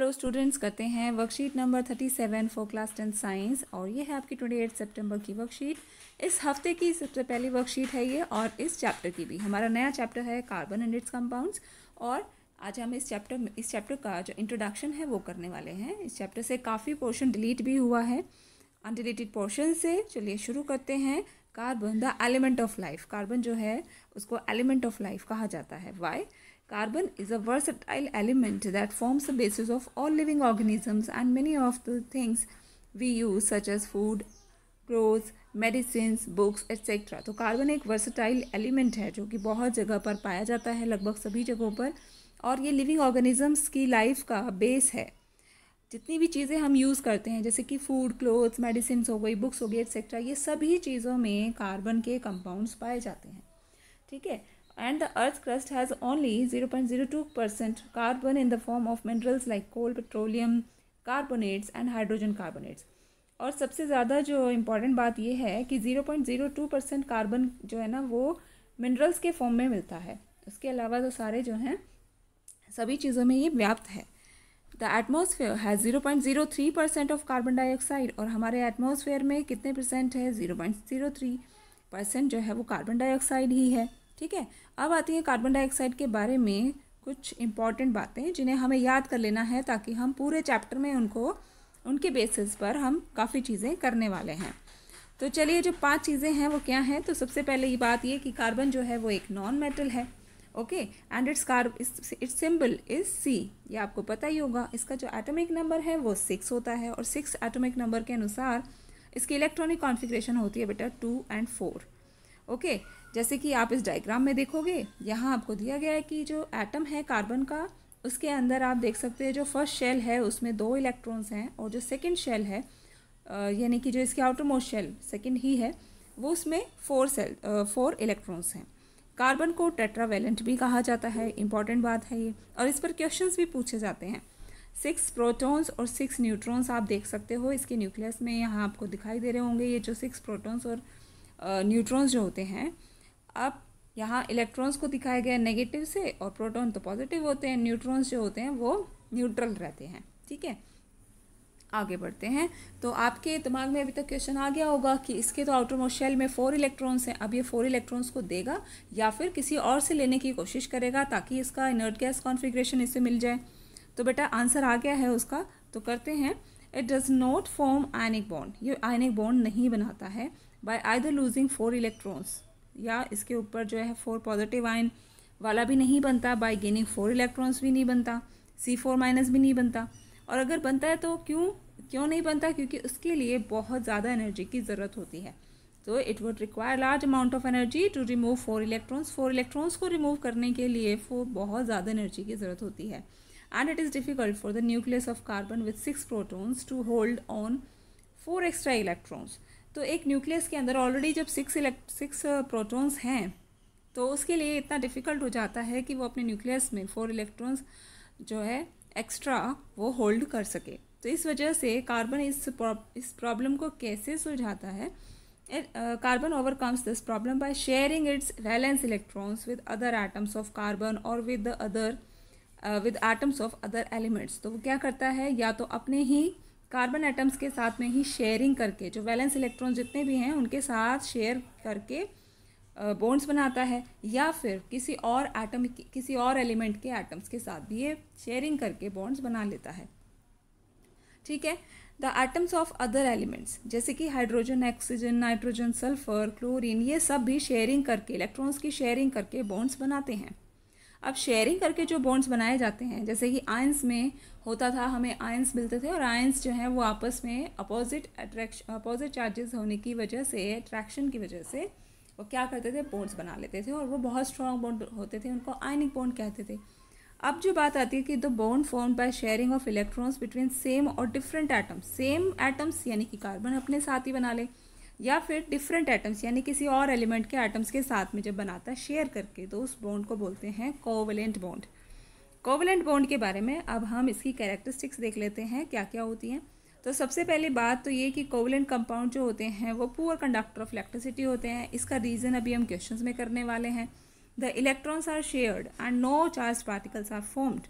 Hello students करते हैं worksheet number thirty seven for class ten science और ये है आपकी ट्वेंटी एट सेप्टेम्बर की वर्कशीट इस हफ्ते की सबसे पहली वर्कशीट है ये और इस चैप्टर की भी हमारा नया चैप्टर है कार्बन एंड इट्स कंपाउंड्स और आज हम इस चैप्टर इस चैप्टर का जो इंट्रोडक्शन है वो करने वाले हैं इस चैप्टर से काफ़ी पोर्शन डिलीट भी हुआ है अनडिलीटेड पोर्शन से चलिए शुरू करते हैं carbon the element of life carbon जो है उसको एलिमेंट ऑफ लाइफ कहा जाता है why Carbon is a versatile element that forms the basis of all living organisms and many of the things we use such as food, clothes, medicine books etcetera तो carbon एक versatile element है जो कि बहुत जगह पर पाया जाता है लगभग सभी जगहों पर और ये लिविंग ऑर्गेनिजम्स की लाइफ का बेस है जितनी भी चीज़ें हम यूज़ करते हैं जैसे कि फूड क्लोथ्स मेडिसिन हो गई बुक्स हो गई एक्सेट्रा ये सभी चीज़ों में कार्बन के कंपाउंड्स पाए जाते हैं ठीक है and the earth's crust has only 0.02% carbon in the form of minerals like coal petroleum carbonates and hydrogen carbonates और सबसे ज़्यादा जो इम्पॉर्टेंट बात यह है कि zero point zero two percent carbon जो है ना वो मिनरल्स के फॉर्म में मिलता है उसके अलावा तो सारे जो हैं सभी चीज़ों में ये व्याप्त है the atmosphere has zero point zero three percent of carbon dioxide और हमारे एटमोसफेयर में कितने परसेंट है zero point zero three percent जो है वो कार्बन डाइऑक्साइड ही है ठीक है अब आती है कार्बन डाइऑक्साइड के बारे में कुछ इम्पॉर्टेंट बातें जिन्हें हमें याद कर लेना है ताकि हम पूरे चैप्टर में उनको उनके बेसिस पर हम काफ़ी चीज़ें करने वाले हैं तो चलिए जो पांच चीज़ें हैं वो क्या हैं तो सबसे पहले ये बात ये कि कार्बन जो है वो एक नॉन मेटल है okay and it's carb it's symbol is C ये आपको पता ही होगा इसका जो एटॉमिक नंबर है वो सिक्स होता है और सिक्स एटॉमिक नंबर के अनुसार इसकी इलेक्ट्रॉनिक कॉन्फ़िगरेशन होती है बेटा टू एंड फोर ओके जैसे कि आप इस डायग्राम में देखोगे यहाँ आपको दिया गया है कि जो एटम है कार्बन का उसके अंदर आप देख सकते हैं जो फर्स्ट शेल है उसमें दो इलेक्ट्रॉन्स हैं और जो सेकंड शेल है यानी कि जो इसके आउटर मोस्ट शेल सेकंड ही है वो उसमें फोर सेल फोर इलेक्ट्रॉन्स हैं कार्बन को टेट्रावेलेंट भी कहा जाता है इंपॉर्टेंट बात है ये और इस पर क्वेश्चन भी पूछे जाते हैं सिक्स प्रोटोन्स और सिक्स न्यूट्रॉन्स आप देख सकते हो इसके न्यूक्लियस में यहाँ आपको दिखाई दे रहे होंगे ये जो सिक्स प्रोटोन्स और न्यूट्रॉन्स जो होते हैं अब यहाँ इलेक्ट्रॉन्स को दिखाया गया नेगेटिव से और प्रोटॉन तो पॉजिटिव होते हैं न्यूट्रॉन्स जो होते हैं वो न्यूट्रल रहते हैं ठीक है आगे बढ़ते हैं तो आपके दिमाग में अभी तक क्वेश्चन आ गया होगा कि इसके तो आउटर मोस्ट शेल में फोर इलेक्ट्रॉन्स हैं अब ये फोर इलेक्ट्रॉन्स को देगा या फिर किसी और से लेने की कोशिश करेगा ताकि इसका इनर्ट गैस कॉन्फिग्रेशन इससे मिल जाए तो बेटा आंसर आ गया है उसका तो करते हैं it does not form ionic bond ये आयनिक बॉन्ड नहीं बनाता है by I losing four electrons या इसके ऊपर जो है फोर पॉजिटिव आयन वाला भी नहीं बनता बाय गेनिंग फोर इलेक्ट्रॉन्स भी नहीं बनता सी फोर माइनस भी नहीं बनता और अगर बनता है तो क्यों क्यों नहीं बनता क्योंकि उसके लिए बहुत ज़्यादा एनर्जी की ज़रूरत होती है तो it would require large amount of energy to remove four electrons four electrons को रिमूव करने के लिए फोर बहुत ज़्यादा एनर्जी की ज़रूरत होती है and it is difficult for the nucleus of carbon with six protons to hold on four extra electrons तो एक न्यूक्लियस के अंदर ऑलरेडी जब सिक्स इलेक्ट सिक्स प्रोटॉन्स हैं तो उसके लिए इतना डिफ़िकल्ट हो जाता है कि वो अपने न्यूक्लियस में फोर इलेक्ट्रॉन्स जो है एक्स्ट्रा वो होल्ड कर सके तो इस वजह से कार्बन इस इस प्रॉब्लम को कैसे सुलझाता है carbon overcomes this problem by sharing its valence electrons with other atoms of carbon और with other with atoms of other elements तो वो क्या करता है या तो अपने ही कार्बन एटम्स के साथ में ही शेयरिंग करके जो वैलेंस इलेक्ट्रॉन जितने भी हैं उनके साथ शेयर करके बॉन्ड्स बनाता है या फिर किसी और एटम किसी और एलिमेंट के एटम्स के साथ भी ये शेयरिंग करके बॉन्ड्स बना लेता है ठीक है the atoms of other elements जैसे कि hydrogen oxygen nitrogen sulphur chlorine ये सब भी शेयरिंग करके इलेक्ट्रॉन्स की शेयरिंग करके बॉन्ड्स बनाते हैं अब शेयरिंग करके जो बॉन्ड्स बनाए जाते हैं जैसे कि आयंस में होता था हमें आयंस मिलते थे और आयंस जो हैं वो आपस में अपोजिट अट्रैक्शन अपोजिट चार्जेस होने की वजह से अट्रैक्शन की वजह से वो क्या करते थे बॉन्ड्स बना लेते थे और वो बहुत स्ट्रॉन्ग बॉन्ड होते थे उनको आयनिक बॉन्ड कहते थे अब जो बात आती है कि the bond form by sharing of electrons between same और डिफरेंट एटम्स सेम एटम्स यानी कि कार्बन अपने साथ ही बना ले या फिर डिफरेंट एटम्स यानी किसी और एलिमेंट के एटम्स के साथ में जब बनाता है शेयर करके तो उस बॉन्ड को बोलते हैं कोवलेंट बॉन्ड कोवलेंट बॉन्ड के बारे में अब हम इसकी कैरेक्टरिस्टिक्स देख लेते हैं क्या क्या होती हैं तो सबसे पहले बात तो ये कि कोवलेंट कंपाउंड जो होते हैं वो पुअर कंडक्टर ऑफ इलेक्ट्रिसिटी होते हैं इसका रीज़न अभी हम क्वेश्चन में करने वाले हैं the electrons are shared and no charge particles are formed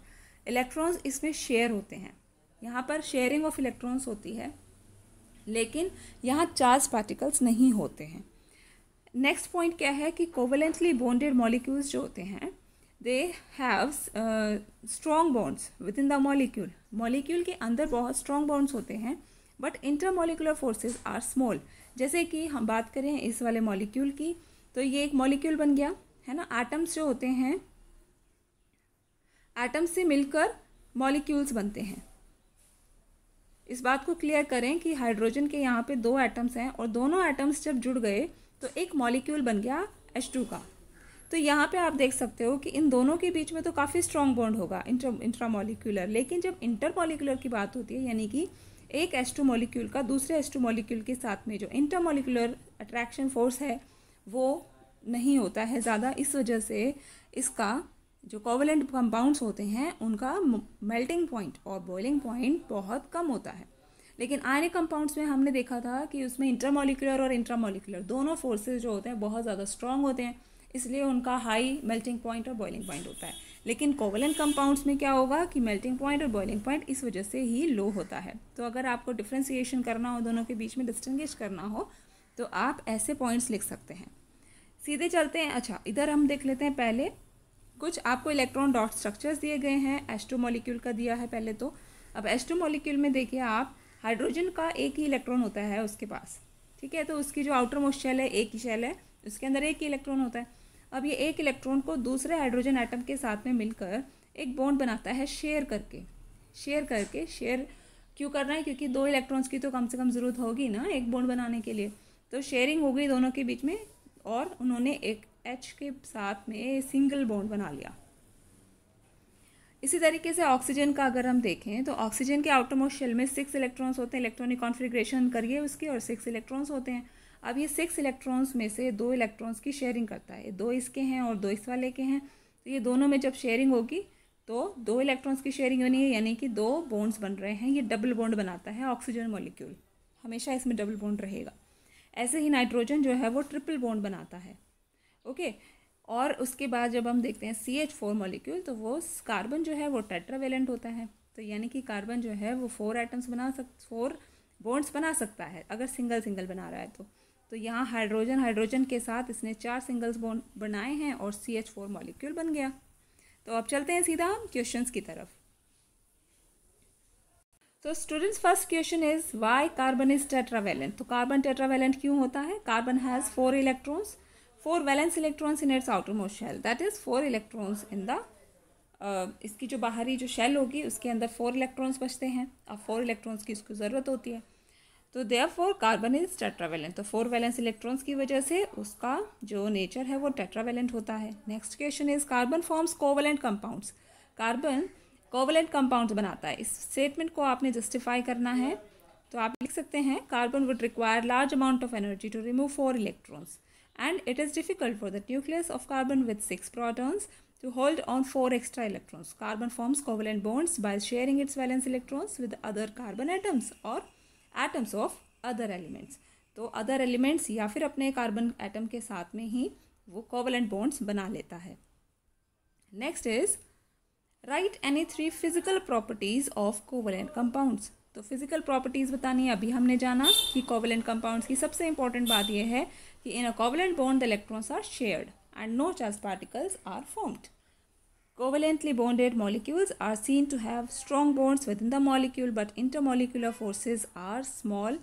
electrons इसमें शेयर होते हैं यहाँ पर शेयरिंग ऑफ इलेक्ट्रॉन्स होती है लेकिन यहाँ चार्ज पार्टिकल्स नहीं होते हैं नेक्स्ट पॉइंट क्या है कि कोवलेंटली बॉन्डेड मॉलिक्यूल्स जो होते हैं they have strong bonds within the molecule molecule के अंदर बहुत स्ट्रॉन्ग बॉन्ड्स होते हैं but inter molecular forces are small जैसे कि हम बात करें इस वाले मॉलिक्यूल की तो ये एक मॉलिक्यूल बन गया है ना आटम्स जो होते हैं आटम्स से मिलकर मॉलिक्यूल्स बनते हैं इस बात को क्लियर करें कि हाइड्रोजन के यहाँ पे दो एटम्स हैं और दोनों एटम्स जब जुड़ गए तो एक मॉलिक्यूल बन गया एच टू का तो यहाँ पे आप देख सकते हो कि इन दोनों के बीच में तो काफ़ी स्ट्रॉन्ग बॉन्ड होगा इंट्रा मॉलिक्यूलर लेकिन जब इंटर मॉलिक्यूलर की बात होती है यानी कि एक एस टू मॉलिक्यूल का दूसरे एस टू मॉलिक्यूल के साथ में जो इंटर मॉलिक्यूलर अट्रैक्शन फोर्स है वो नहीं होता है ज़्यादा इस वजह से इसका जो कोवलेंट कंपाउंड्स होते हैं उनका मेल्टिंग पॉइंट और बॉइलिंग पॉइंट बहुत कम होता है लेकिन आयनिक कंपाउंड्स में हमने देखा था कि उसमें इंटरमोलिकुलर और इंट्रामोलिकुलर दोनों फोर्सेज जो होते हैं बहुत ज़्यादा स्ट्रॉन्ग होते हैं इसलिए उनका हाई मेल्टिंग पॉइंट और बॉइलिंग पॉइंट होता है लेकिन कोवलेंट कंपाउंड्स में क्या होगा कि मेल्टिंग पॉइंट और बॉइलिंग पॉइंट इस वजह से ही लो होता है तो अगर आपको डिफ्रेंसीशन करना हो दोनों के बीच में डिस्टिंग्विश करना हो तो आप ऐसे पॉइंट्स लिख सकते हैं सीधे चलते हैं अच्छा इधर हम देख लेते हैं पहले कुछ आपको इलेक्ट्रॉन डॉट स्ट्रक्चर्स दिए गए हैं एस्ट्रो मॉलिक्यूल का दिया है पहले तो अब एस्ट्रो मॉलिक्यूल में देखिए आप हाइड्रोजन का एक ही इलेक्ट्रॉन होता है उसके पास ठीक है तो उसकी जो आउटर मोस्ट शेल है एक ही शेल है उसके अंदर एक ही इलेक्ट्रॉन होता है अब ये एक इलेक्ट्रॉन को दूसरे हाइड्रोजन आइटम के साथ में मिलकर एक बॉन्ड बनाता है शेयर करके शेयर करके शेयर क्यों करना है क्योंकि दो इलेक्ट्रॉन्स की तो कम से कम ज़रूरत होगी ना एक बॉन्ड बनाने के लिए तो शेयरिंग हो गई दोनों के बीच में और उन्होंने एक एच के साथ में सिंगल बॉन्ड बना लिया इसी तरीके से ऑक्सीजन का अगर हम देखें तो ऑक्सीजन के आउटरमोस्ट शेल में सिक्स इलेक्ट्रॉन्स होते हैं इलेक्ट्रॉनिक कॉन्फ़िगरेशन करिए उसके और सिक्स इलेक्ट्रॉन्स होते हैं अब ये सिक्स इलेक्ट्रॉन्स में से दो इलेक्ट्रॉन्स की शेयरिंग करता है दो इसके हैं और दो इस वाले के हैं तो ये दोनों में जब शेयरिंग होगी तो दो इलेक्ट्रॉन्स की शेयरिंग होनी है यानी कि दो बॉन्ड्स बन रहे हैं ये डबल बॉन्ड बनाता है ऑक्सीजन मॉलिक्यूल हमेशा इसमें डबल बॉन्ड रहेगा ऐसे ही नाइट्रोजन जो है वो ट्रिपल बॉन्ड बनाता है ओके और उसके बाद जब हम देखते हैं सी एच फोर मॉलिक्यूल तो वो कार्बन जो है वो टेट्रावेलेंट होता है तो यानी कि कार्बन जो है वो फोर आइटम्स बना सक फोर बॉन्ड्स बना सकता है अगर सिंगल सिंगल बना रहा है तो तो यहाँ हाइड्रोजन हाइड्रोजन के साथ इसने चार सिंगल्स बॉन्ड बनाए हैं और सी एच फोर मॉलिक्यूल बन गया तो अब चलते हैं सीधा हम क्वेश्चन की तरफ तो students first question is why carbon is tetravalent तो कार्बन टेट्रावेलेंट क्यों होता है carbon has four electrons four valence electrons in its outermost shell that is four electrons in the इसकी जो बाहरी जो शेल होगी उसके अंदर फोर इलेक्ट्रॉन्स बचते हैं अब फोर इलेक्ट्रॉन्स की इसको ज़रूरत होती है तो there four carbon is tetravalent तो फोर वैलेंस इलेक्ट्रॉन्स की वजह से उसका जो नेचर है वो टेट्रावेलेंट होता है next question is carbon forms covalent compounds carbon covalent compound बनाता है इस स्टेटमेंट को आपने जस्टिफाई करना है तो आप लिख सकते हैं carbon would require large amount of energy to remove four electrons and it is difficult for the nucleus of carbon with six protons to hold on four extra electrons. Carbon forms covalent bonds by sharing its valence electrons with other carbon atoms or atoms of other elements. तो other elements या फिर अपने carbon atom के साथ में ही वो covalent bonds बना लेता है next is write any three physical properties of covalent compounds तो फिजिकल प्रॉपर्टीज़ बतानी अभी हमने जाना कि कोवलेंट कंपाउंड्स की सबसे इंपॉर्टेंट बात ये है कि in a covalent bond electrons are shared and no charge particles are formed covalently bonded molecules are seen to have strong bonds within the molecule but inter intermolecular forces are small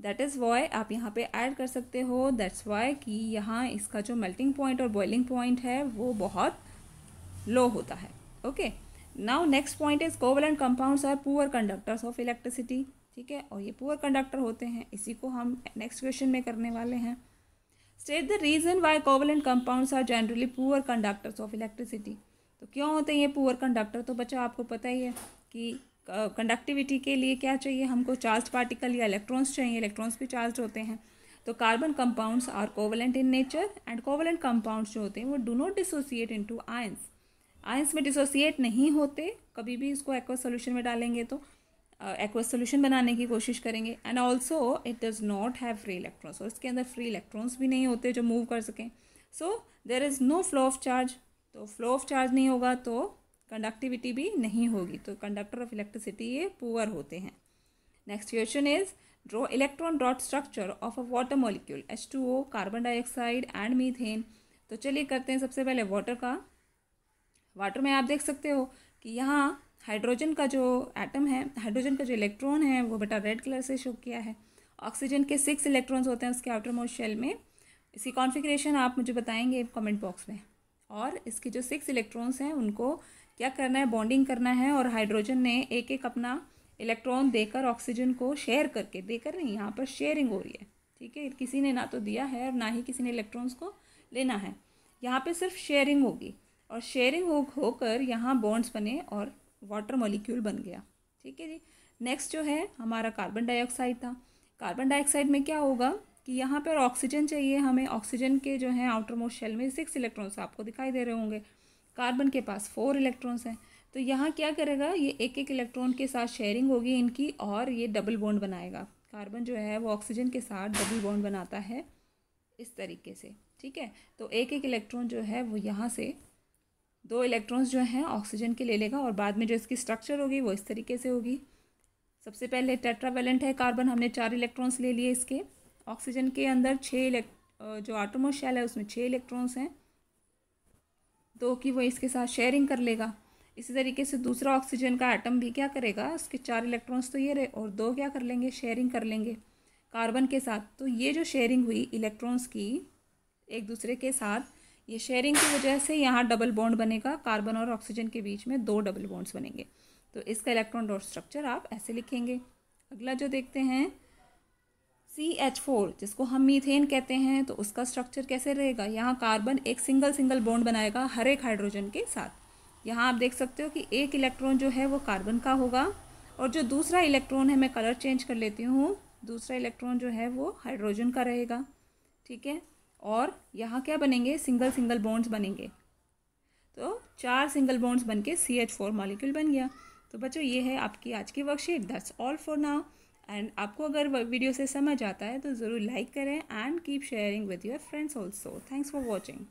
that is why आप यहाँ पे add कर सकते हो that's why कि यहाँ इसका जो मेल्टिंग पॉइंट और बॉइलिंग पॉइंट है वो बहुत लो होता है okay now next point is covalent compounds are poor conductors of electricity ठीक है और ये पुअर कंडक्टर होते हैं इसी को हम नेक्स्ट क्वेश्चन में करने वाले हैं state the reason why covalent compounds are generally poor conductors of electricity तो क्यों होते हैं ये पुअर कंडक्टर तो बच्चा आपको पता ही है कि कंडक्टिविटी के लिए क्या चाहिए हमको चार्ज पार्टिकल या इलेक्ट्रॉन्स चाहिए इलेक्ट्रॉन्स भी चार्ज होते हैं तो carbon compounds are covalent in nature and covalent compounds जो होते हैं वो do not dissociate into ions ions में डिसोसिएट नहीं होते कभी भी इसको एक्वा सोल्यूशन में डालेंगे तो एक्वा सोल्यूशन बनाने की कोशिश करेंगे and also it does not have free electrons और इसके अंदर फ्री इलेक्ट्रॉन्स भी नहीं होते जो मूव कर सकें so there is no flow of charge तो फ्लो ऑफ चार्ज नहीं होगा तो कंडक्टिविटी भी नहीं होगी तो कंडक्टर ऑफ इलेक्ट्रिसिटी ये पुअर होते हैं next question is draw electron dot structure of a water molecule H two O carbon dioxide and methane तो चलिए करते हैं सबसे पहले वाटर का वाटर में आप देख सकते हो कि यहाँ हाइड्रोजन का जो एटम है हाइड्रोजन का जो इलेक्ट्रॉन है वो बेटा रेड कलर से शो किया है ऑक्सीजन के सिक्स इलेक्ट्रॉन्स होते हैं उसके आउटर मोस्ट शेल में इसकी कॉन्फिग्रेशन आप मुझे बताएंगे कमेंट बॉक्स में और इसके जो सिक्स इलेक्ट्रॉन्स हैं उनको क्या करना है बॉन्डिंग करना है और हाइड्रोजन ने एक एक अपना इलेक्ट्रॉन देकर ऑक्सीजन को शेयर करके देकर नहीं यहाँ पर शेयरिंग हो रही है ठीक है किसी ने ना तो दिया है और ना ही किसी ने इलेक्ट्रॉन्स को लेना है यहाँ पर सिर्फ शेयरिंग होगी और शेयरिंग होकर यहाँ बॉन्ड्स बने और वाटर मॉलिक्यूल बन गया ठीक है जी नेक्स्ट जो है हमारा कार्बन डाइऑक्साइड था कार्बन डाइऑक्साइड में क्या होगा कि यहाँ पर ऑक्सीजन चाहिए हमें ऑक्सीजन के जो है आउटर मोस्ट शेल में सिक्स इलेक्ट्रॉन्स आपको दिखाई दे रहे होंगे कार्बन के पास फोर इलेक्ट्रॉन्स हैं तो यहाँ क्या करेगा ये एक एक इलेक्ट्रॉन के साथ शेयरिंग होगी इनकी और ये डबल बॉन्ड बनाएगा कार्बन जो है वो ऑक्सीजन के साथ डबल बॉन्ड बनाता है इस तरीके से ठीक है तो एक एक इलेक्ट्रॉन जो है वो यहाँ से दो इलेक्ट्रॉन्स जो हैं ऑक्सीजन के ले लेगा और बाद में जो इसकी स्ट्रक्चर होगी वो इस तरीके से होगी सबसे पहले टेट्रावेलेंट है कार्बन हमने चार इलेक्ट्रॉन्स ले लिए इसके ऑक्सीजन के अंदर छः जो आटोमोशैल है उसमें छः इलेक्ट्रॉन्स हैं दो की वो इसके साथ शेयरिंग कर लेगा इसी तरीके से दूसरा ऑक्सीजन का आइटम भी क्या करेगा उसके चार इलेक्ट्रॉन्स तो ये रहे और दो क्या कर लेंगे शेयरिंग कर लेंगे कार्बन के साथ तो ये जो शेयरिंग हुई इलेक्ट्रॉन्स की एक दूसरे के साथ ये शेयरिंग की वजह से यहाँ डबल बॉन्ड बनेगा कार्बन और ऑक्सीजन के बीच में दो डबल बॉन्ड्स बनेंगे तो इसका इलेक्ट्रॉन डॉट स्ट्रक्चर आप ऐसे लिखेंगे अगला जो देखते हैं सी एच फोर जिसको हम मीथेन कहते हैं तो उसका स्ट्रक्चर कैसे रहेगा यहाँ कार्बन एक सिंगल सिंगल बॉन्ड बनाएगा हर एक हाइड्रोजन के साथ यहाँ आप देख सकते हो कि एक इलेक्ट्रॉन जो है वो कार्बन का होगा और जो दूसरा इलेक्ट्रॉन है मैं कलर चेंज कर लेती हूँ दूसरा इलेक्ट्रॉन जो है वो हाइड्रोजन का रहेगा ठीक है और यहाँ क्या बनेंगे सिंगल सिंगल बॉन्ड्स बनेंगे तो चार सिंगल बॉन्ड्स बन के सी एच फोर मॉलिक्यूल बन गया तो बच्चों ये है आपकी आज की worksheet that's all for now and आपको अगर वीडियो से समझ आता है तो ज़रूर लाइक करें and keep sharing with your friends also thanks for watching